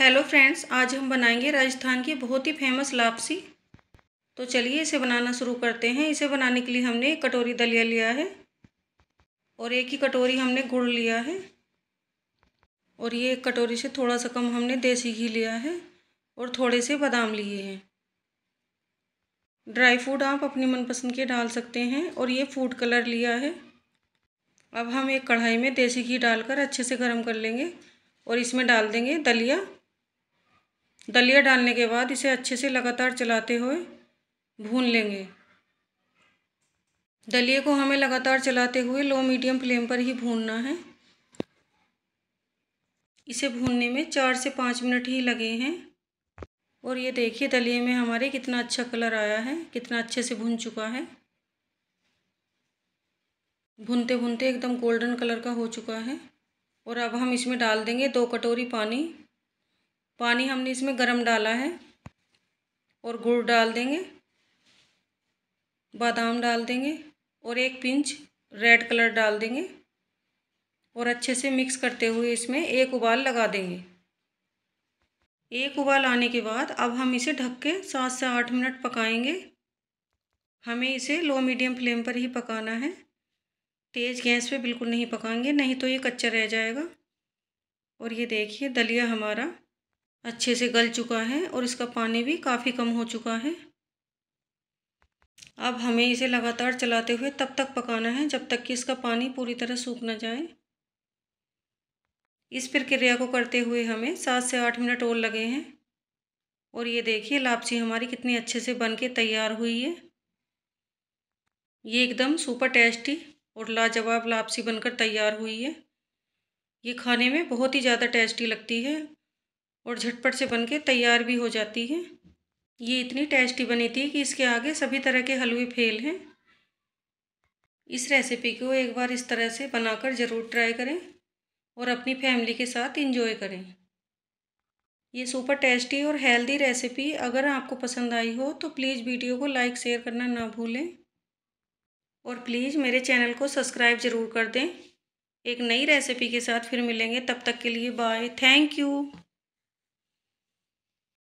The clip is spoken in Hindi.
हेलो फ्रेंड्स आज हम बनाएंगे राजस्थान की बहुत ही फेमस लापसी तो चलिए इसे बनाना शुरू करते हैं इसे बनाने के लिए हमने एक कटोरी दलिया लिया है और एक ही कटोरी हमने गुड़ लिया है और ये एक कटोरी से थोड़ा सा कम हमने देसी घी लिया है और थोड़े से बादाम लिए हैं ड्राई फ्रूट आप अपनी मनपसंद के डाल सकते हैं और ये फूड कलर लिया है अब हम एक कढ़ाई में देसी घी डालकर अच्छे से गर्म कर लेंगे और इसमें डाल देंगे दलिया दलिया डालने के बाद इसे अच्छे से लगातार चलाते हुए भून लेंगे दलिए को हमें लगातार चलाते हुए लो मीडियम फ्लेम पर ही भूनना है इसे भूनने में चार से पाँच मिनट ही लगे हैं और ये देखिए दलिए में हमारे कितना अच्छा कलर आया है कितना अच्छे से भुन चुका है भुनते भुनते एकदम गोल्डन कलर का हो चुका है और अब हम इसमें डाल देंगे दो कटोरी पानी पानी हमने इसमें गरम डाला है और गुड़ डाल देंगे बादाम डाल देंगे और एक पिंच रेड कलर डाल देंगे और अच्छे से मिक्स करते हुए इसमें एक उबाल लगा देंगे एक उबाल आने के बाद अब हम इसे ढक के सात से आठ मिनट पकाएंगे हमें इसे लो मीडियम फ्लेम पर ही पकाना है तेज़ गैस पे बिल्कुल नहीं पकाएंगे नहीं तो ये कच्चा रह जाएगा और ये देखिए दलिया हमारा अच्छे से गल चुका है और इसका पानी भी काफ़ी कम हो चुका है अब हमें इसे लगातार चलाते हुए तब तक पकाना है जब तक कि इसका पानी पूरी तरह सूख ना जाए इस प्रक्रिया को करते हुए हमें सात से आठ मिनट और लगे हैं और ये देखिए लापसी हमारी कितनी अच्छे से बन के तैयार हुई है ये एकदम सुपर टेस्टी और लाजवाब लापसी बनकर तैयार हुई है ये खाने में बहुत ही ज़्यादा टेस्टी लगती है और झटपट से बन के तैयार भी हो जाती है ये इतनी टेस्टी बनी थी कि इसके आगे सभी तरह के हलवे फेल हैं इस रेसिपी को एक बार इस तरह से बनाकर ज़रूर ट्राई करें और अपनी फैमिली के साथ इंजॉय करें ये सुपर टेस्टी और हेल्दी रेसिपी अगर आपको पसंद आई हो तो प्लीज़ वीडियो को लाइक शेयर करना ना भूलें और प्लीज़ मेरे चैनल को सब्सक्राइब ज़रूर कर दें एक नई रेसिपी के साथ फिर मिलेंगे तब तक के लिए बाय थैंक यू